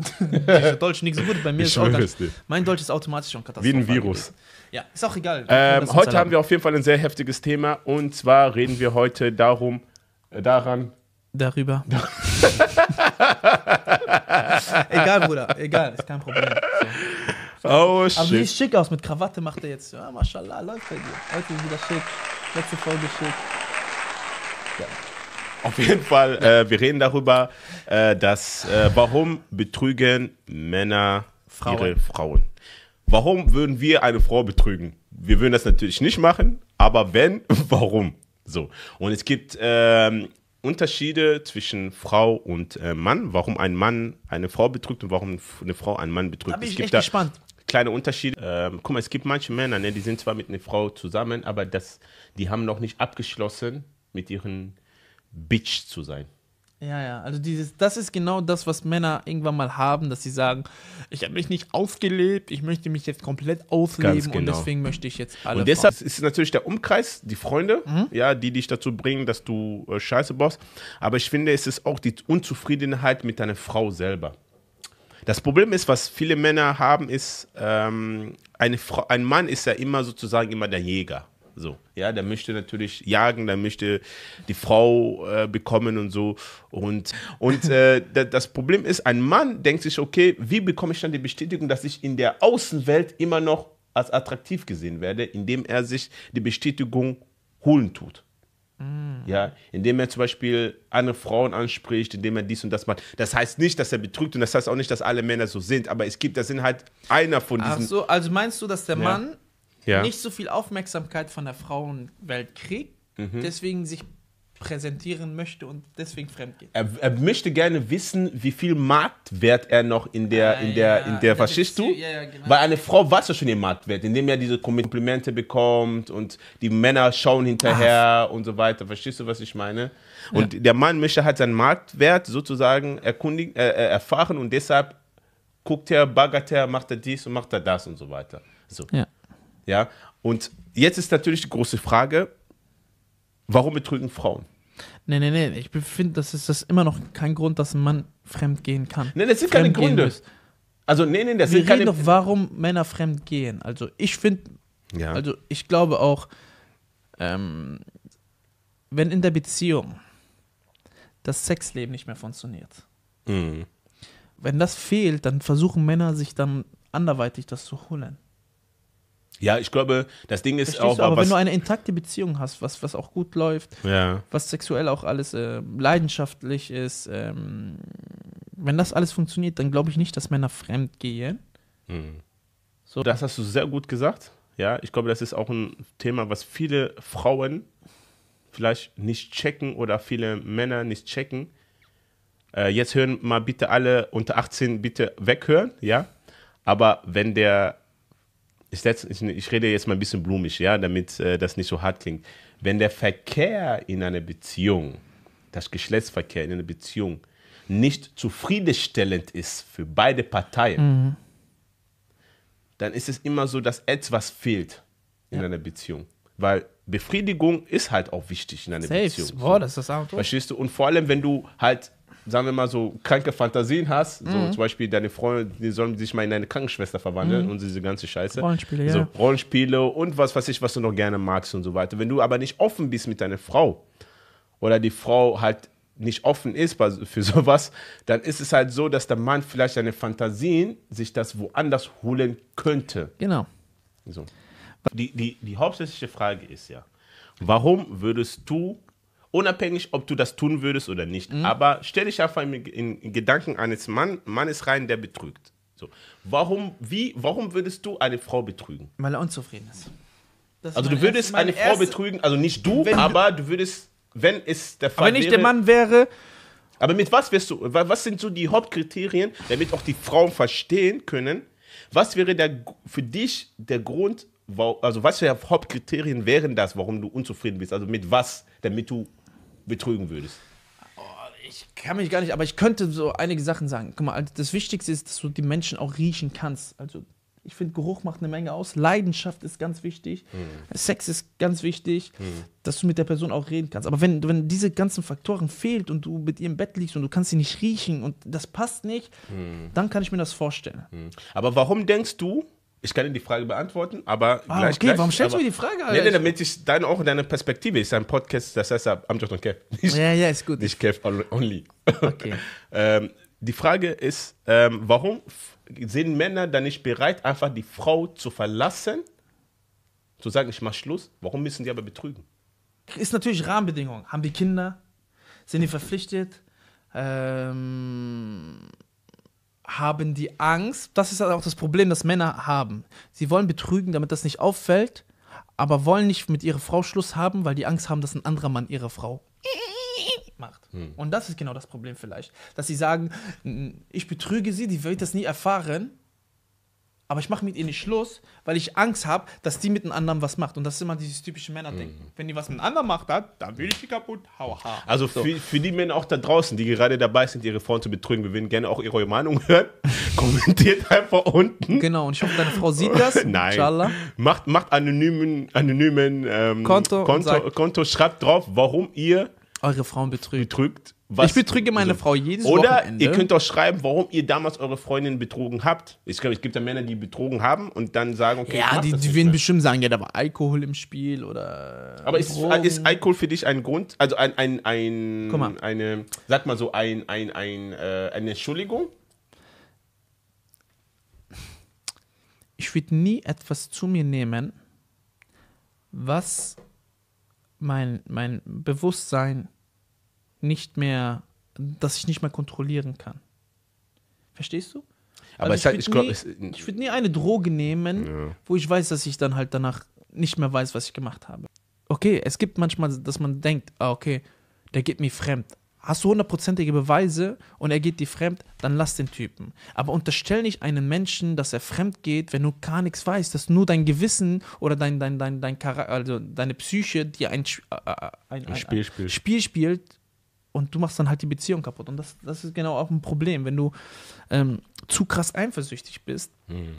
Deutsch nicht so gut, bei mir ich ist auch ganz, Mein Deutsch ist automatisch schon katastrophal. Wie ein Virus. Ja, ist auch egal. Ähm, heute haben wir auf jeden Fall ein sehr heftiges Thema und zwar reden wir heute darum, äh, daran. Darüber. egal, Bruder, egal, ist kein Problem. So. Oh, shit. Aber wie schick aus, mit Krawatte macht er jetzt. Ja, mashallah, läuft bei dir. Heute ist wieder schick. Letzte Folge schick. Ja. Auf jeden Fall, äh, wir reden darüber, äh, dass äh, warum betrügen Männer Frauen. ihre Frauen? Warum würden wir eine Frau betrügen? Wir würden das natürlich nicht machen, aber wenn, warum? So. Und es gibt ähm, Unterschiede zwischen Frau und äh, Mann, warum ein Mann eine Frau betrügt und warum eine Frau einen Mann betrügt. Da bin ich es gibt echt gespannt. Kleine Unterschiede. Ähm, guck mal, es gibt manche Männer, ne, die sind zwar mit einer Frau zusammen, aber das, die haben noch nicht abgeschlossen mit ihren Bitch zu sein. Ja, ja, also dieses, das ist genau das, was Männer irgendwann mal haben, dass sie sagen, ich habe mich nicht aufgelebt, ich möchte mich jetzt komplett ausleben genau. und deswegen möchte ich jetzt alle. Und deshalb fahren. ist natürlich der Umkreis, die Freunde, mhm. ja, die dich dazu bringen, dass du äh, Scheiße baust. Aber ich finde, es ist auch die Unzufriedenheit mit deiner Frau selber. Das Problem ist, was viele Männer haben, ist, ähm, eine ein Mann ist ja immer sozusagen immer der Jäger. So, ja, der möchte natürlich jagen, der möchte die Frau äh, bekommen und so. Und, und äh, das Problem ist, ein Mann denkt sich, okay, wie bekomme ich dann die Bestätigung, dass ich in der Außenwelt immer noch als attraktiv gesehen werde, indem er sich die Bestätigung holen tut. Mm. Ja, indem er zum Beispiel andere Frauen anspricht, indem er dies und das macht. Das heißt nicht, dass er betrügt und das heißt auch nicht, dass alle Männer so sind, aber es gibt, das sind halt einer von diesen. Ach so, also meinst du, dass der ja. Mann ja. nicht so viel Aufmerksamkeit von der Frauenwelt kriegt, mhm. deswegen sich präsentieren möchte und deswegen fremd geht. Er, er, möchte gerne wissen, wie viel Marktwert er noch in der, ah, in der, ja, in der, verstehst du? Ja, genau. Weil eine Frau weiß ja schon den Marktwert, indem er diese Komplimente bekommt und die Männer schauen hinterher Ach. und so weiter. Verstehst du, was ich meine? Und ja. der Mann möchte halt seinen Marktwert sozusagen erkundigen, äh, äh, erfahren und deshalb guckt er, baggert er, macht er dies und macht er das und so weiter. So. Ja. Ja? Und jetzt ist natürlich die große Frage, warum betrügen Frauen? Nee, nee, nee. Ich finde, das ist das immer noch kein Grund, dass ein Mann fremd gehen kann. Nee, das sind keine Gründe. Muss. Also, nee, nee, das Wir sind reden keine. doch, warum Männer fremd gehen. Also, ich finde, ja. also ich glaube auch, ähm, wenn in der Beziehung das Sexleben nicht mehr funktioniert, mhm. wenn das fehlt, dann versuchen Männer sich dann anderweitig das zu holen. Ja, ich glaube, das Ding ist Verstehst auch. Du, aber wenn du eine intakte Beziehung hast, was, was auch gut läuft, ja. was sexuell auch alles äh, leidenschaftlich ist, ähm, wenn das alles funktioniert, dann glaube ich nicht, dass Männer fremd gehen. Hm. So. Das hast du sehr gut gesagt. Ja, ich glaube, das ist auch ein Thema, was viele Frauen vielleicht nicht checken oder viele Männer nicht checken. Äh, jetzt hören mal bitte alle unter 18 bitte weghören, ja. Aber wenn der ich, setz, ich, ich, rede jetzt mal ein bisschen blumig, ja, damit äh, das nicht so hart klingt. Wenn der Verkehr in einer Beziehung, das Geschlechtsverkehr in einer Beziehung, nicht zufriedenstellend ist für beide Parteien, mhm. dann ist es immer so, dass etwas fehlt in ja. einer Beziehung. Weil Befriedigung ist halt auch wichtig in einer Safe. Beziehung. Boah, das ist das Auto. Verstehst du? Und vor allem, wenn du halt sagen wir mal, so kranke Fantasien hast, mhm. zum Beispiel deine Freunde, die sollen sich mal in eine Krankenschwester verwandeln mhm. und diese ganze Scheiße. Rollenspiele, ja. So Rollenspiele und was weiß ich, was du noch gerne magst und so weiter. Wenn du aber nicht offen bist mit deiner Frau oder die Frau halt nicht offen ist für sowas, dann ist es halt so, dass der Mann vielleicht seine Fantasien sich das woanders holen könnte. Genau. So. Die, die, die hauptsächliche Frage ist ja, warum würdest du unabhängig, ob du das tun würdest oder nicht. Mhm. Aber stell dich einfach in, in, in, Gedanken eines Mann, Mannes rein, der betrügt. So. Warum, wie, warum würdest du eine Frau betrügen? Weil er unzufrieden ist. Das also du würdest eine Frau betrügen, also nicht du, wenn, aber du würdest, wenn es der Fall wäre... Wenn ich der Mann wäre... Aber mit was wirst du, was sind so die Hauptkriterien, damit auch die Frauen verstehen können, was wäre der, für dich der Grund, also was für Hauptkriterien wären das, warum du unzufrieden bist? Also mit was, damit du betrügen würdest? Oh, ich kann mich gar nicht, aber ich könnte so einige Sachen sagen. Guck mal, also das Wichtigste ist, dass du die Menschen auch riechen kannst. Also ich finde, Geruch macht eine Menge aus. Leidenschaft ist ganz wichtig. Mhm. Sex ist ganz wichtig, mhm. dass du mit der Person auch reden kannst. Aber wenn, wenn diese ganzen Faktoren fehlt und du mit ihr im Bett liegst und du kannst sie nicht riechen und das passt nicht, mhm. dann kann ich mir das vorstellen. Hm. Aber warum denkst du, ich kann dir die Frage beantworten, aber ah, gleich, okay, gleich, warum stellst aber, du mir die Frage? Alter? Nee, nee, damit ich dann auch deine Perspektive ist ein Podcast, das heißt Amjad und Kev. ja, ja, ist gut. Nicht Kev only. Okay. ähm, die Frage ist, ähm, warum sind Männer dann nicht bereit, einfach die Frau zu verlassen, zu sagen, ich mach Schluss? Warum müssen die aber betrügen? Ist natürlich Rahmenbedingungen. Haben die Kinder? Sind die verpflichtet? Ähm, haben die Angst, das ist halt auch das Problem, das Männer haben. Sie wollen betrügen, damit das nicht auffällt, aber wollen nicht mit ihrer Frau Schluss haben, weil die Angst haben, dass ein anderer Mann ihre Frau macht. Hm. Und das ist genau das Problem vielleicht, dass sie sagen, ich betrüge sie, die wird das nie erfahren aber ich mache mit ihr nicht Schluss, weil ich Angst habe, dass die mit einem anderen was macht. Und das ist immer dieses typische Männerdenken. Mhm. Wenn die was mit einem anderen macht, dann will ich die kaputt, hau ha. Also so. für, für, die Männer auch da draußen, die gerade dabei sind, ihre Frauen zu betrügen, wir würden gerne auch ihre Meinung hören. Kommentiert einfach unten. Genau, und ich hoffe, deine Frau sieht das. Nein. Inshallah. Macht, macht anonymen, anonymen ähm, Konto, Konto, Konto, schreibt drauf, warum ihr eure Frauen betrügt. Betrügt. Was? Ich betrüge meine so. Frau jedes Oder Wochenende. ihr könnt auch schreiben, warum ihr damals eure Freundin betrogen habt. Ich glaube, es gibt ja Männer, die betrogen haben und dann sagen, okay, ja, die, die werden bestimmt sagen, ja, da war Alkohol im Spiel oder. Aber ist, ist, Alkohol für dich ein Grund, also ein, ein, ein eine, sag mal so, ein, ein, ein, äh, eine Entschuldigung? Ich würde nie etwas zu mir nehmen, was mein, mein Bewusstsein nicht mehr, dass ich nicht mehr kontrollieren kann. Verstehst du? Aber also ich, ich glaube, ich äh, würde nie eine Droge nehmen, ja. wo ich weiß, dass ich dann halt danach nicht mehr weiß, was ich gemacht habe. Okay, es gibt manchmal, dass man denkt, ah, okay, der geht mir fremd, hast du hundertprozentige Beweise und er geht dir fremd, dann lass den Typen. Aber unterstell nicht einem Menschen, dass er fremd geht, wenn du gar nichts weißt, dass nur dein Gewissen oder dein, dein, dein, dein also deine Psyche dir ein, äh, äh, ein, ein, ein Spiel, spielt. Spiel spielt und du machst dann halt die Beziehung kaputt. Und das, das ist genau auch ein Problem, wenn du ähm, zu krass eifersüchtig bist. Hm.